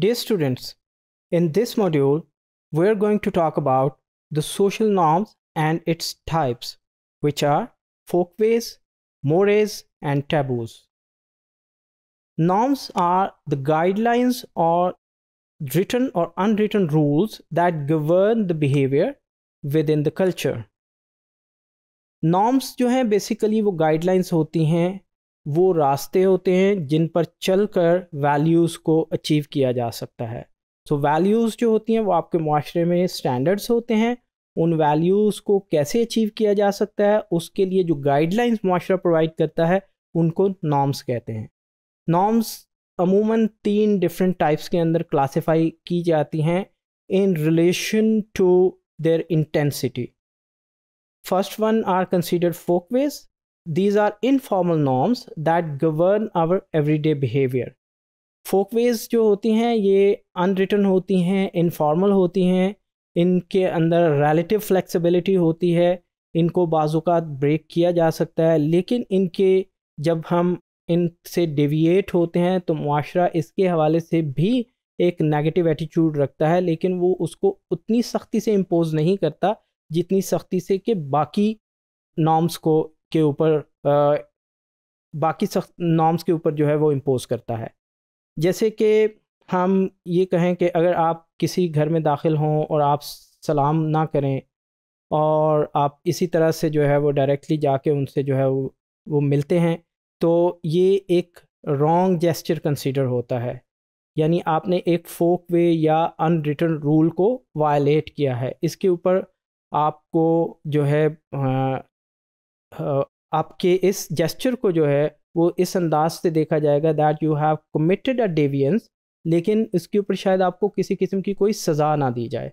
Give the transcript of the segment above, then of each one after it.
Dear students, in this module, we're going to talk about the social norms and its types, which are folkways, mores, and taboos. Norms are the guidelines or written or unwritten rules that govern the behavior within the culture. Norms जो हैं basically वो guidelines होती हैं वो रास्ते होते हैं जिन पर चल कर वैल्यूज़ को अचीव किया जा सकता है सो so, वैल्यूज़ जो होती हैं वो आपके माशरे में स्टैंडर्ड्स होते हैं उन वैल्यूज़ को कैसे अचीव किया जा सकता है उसके लिए जो गाइडलाइंस माशरा प्रोवाइड करता है उनको नॉर्म्स कहते हैं नॉर्म्स अमूमन तीन डिफरेंट टाइप्स के अंदर क्लासिफाई की जाती हैं in relation to their intensity first one are considered folkways These are informal norms that govern our everyday behavior. Folkways जो होती हैं ये unwritten होती हैं इनफॉर्मल होती हैं इनके अंदर relative flexibility होती है इनको बाजूकात ब्रेक किया जा सकता है लेकिन इनके जब हम इनसे डेविएट होते हैं तो माशरा इसके हवाले से भी एक नेगेटिव एटीट्यूड रखता है लेकिन वो उसको उतनी सख्ती से इम्पोज़ नहीं करता जितनी सख्ती से कि बाकी नॉर्म्स को के ऊपर बाकी सख्त नॉर्म्स के ऊपर जो है वो इम्पोज़ करता है जैसे कि हम ये कहें कि अगर आप किसी घर में दाखिल हों और आप सलाम ना करें और आप इसी तरह से जो है वो डायरेक्टली जाके उनसे जो है वो वो मिलते हैं तो ये एक रॉन्ग जेस्चर कंसीडर होता है यानी आपने एक फोक वे या अनरिटर्न रूल को वायलेट किया है इसके ऊपर आपको जो है आपके इस जेस्चर को जो है वो इस अंदाज से देखा जाएगा that you have committed a deviance लेकिन इसके ऊपर शायद आपको किसी किस्म की कोई सज़ा ना दी जाए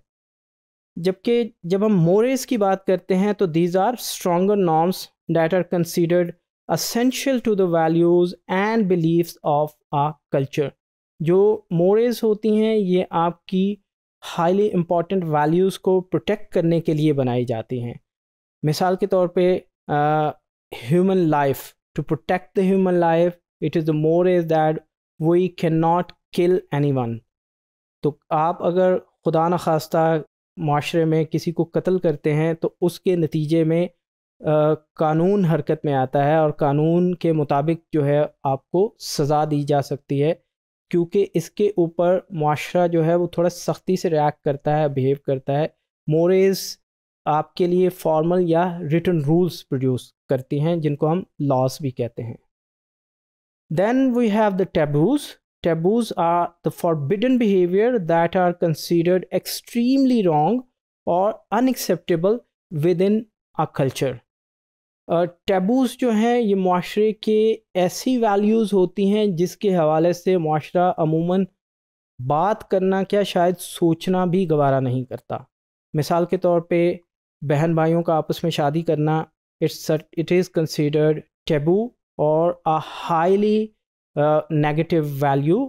जबकि जब हम मोरेस की बात करते हैं तो these are stronger norms that are considered essential to the values and beliefs of a culture जो मोरेस होती हैं ये आपकी हाईली इम्पॉर्टेंट वैल्यूज़ को प्रोटेक्ट करने के लिए बनाई जाती हैं मिसाल के तौर पे uh, human life to protect the human life it is the more is that we cannot kill anyone तो आप अगर खुदा न खास्ता माशरे में किसी को कत्ल करते हैं तो उसके नतीजे में आ, कानून हरकत में आता है और कानून के मुताबिक जो है आपको सज़ा दी जा सकती है क्योंकि इसके ऊपर माशरा जो है वो थोड़ा सख्ती से रिएक्ट करता है बिहेव करता है मोरेज आपके लिए फॉर्मल या रिटर्न रूल्स प्रोड्यूस करती हैं जिनको हम लॉस भी कहते हैं then we have the taboos taboos are the behavior that are considered extremely wrong और or within a culture taboos जो हैं ये माशरे के ऐसी वैल्यूज़ होती हैं जिसके हवाले से माशरा अमूमन बात करना क्या शायद सोचना भी गवारा नहीं करता मिसाल के तौर पे बहन भाइयों का आपस में शादी करना it's it is considered taboo और आ हाईली नेगेटिव वैल्यू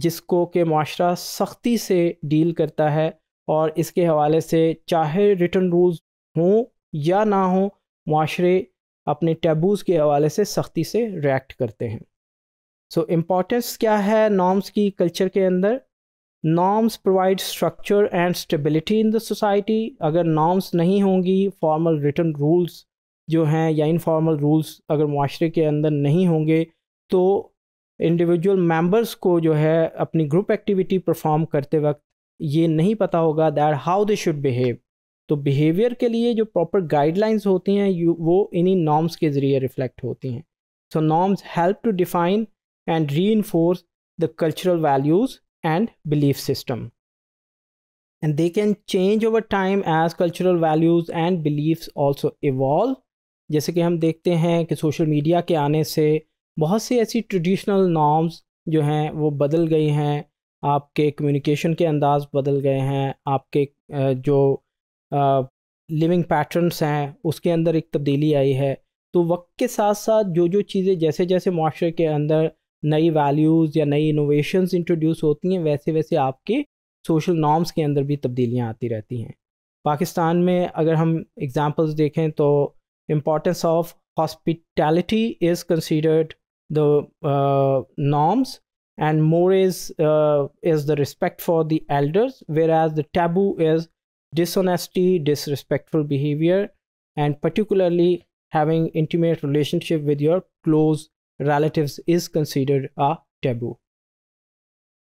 जिसको के माशरा सख्ती से डील करता है और इसके हवाले से चाहे रिटर्न रूल्स हों या ना हों माशरे अपने टैबूज़ के हवाले से सख्ती से रिएक्ट करते हैं सो so, इम्पॉर्टेंस क्या है नॉर्म्स की कल्चर के अंदर norms provide structure and stability in the society अगर नॉर्म्स नहीं होंगी फॉर्मल रिटर्न रूल्स जो हैं या इनफॉर्मल रूल्स अगर माशरे के अंदर नहीं होंगे तो इंडिविजुअल मेंबर्स को जो है अपनी ग्रुप एक्टिविटी परफॉर्म करते वक्त ये नहीं पता होगा that how they should behave तो बिहेवियर के लिए जो प्रॉपर गाइडलाइंस होती हैं वो इन्हीं नॉर्म्स के ज़रिए रिफ्लेक्ट होती हैं so norms help to define and reinforce the cultural values and belief system. And they can change over time as cultural values and beliefs also evolve. जैसे कि हम देखते हैं कि सोशल मीडिया के आने से बहुत सी ऐसी ट्रेडिशनल नॉर्म्स जो हैं वो बदल गई हैं आपके कम्युनिकेशन के अंदाज बदल गए हैं आपके जो लिविंग पैटर्न्स हैं उसके अंदर एक तब्दीली आई है तो वक्त के साथ साथ जो जो चीज़ें जैसे जैसे माशरे के अंदर नई वैल्यूज़ या नई इनोवेशंस इंट्रोड्यूस होती हैं वैसे वैसे आपके सोशल नॉर्म्स के अंदर भी तब्दीलियाँ आती रहती हैं पाकिस्तान में अगर हम एग्ज़ाम्पल्स देखें तो importance of hospitality is considered the norms and more is is the respect for the elders whereas the taboo is dishonesty disrespectful behavior and particularly having intimate relationship with your close relatives is considered a taboo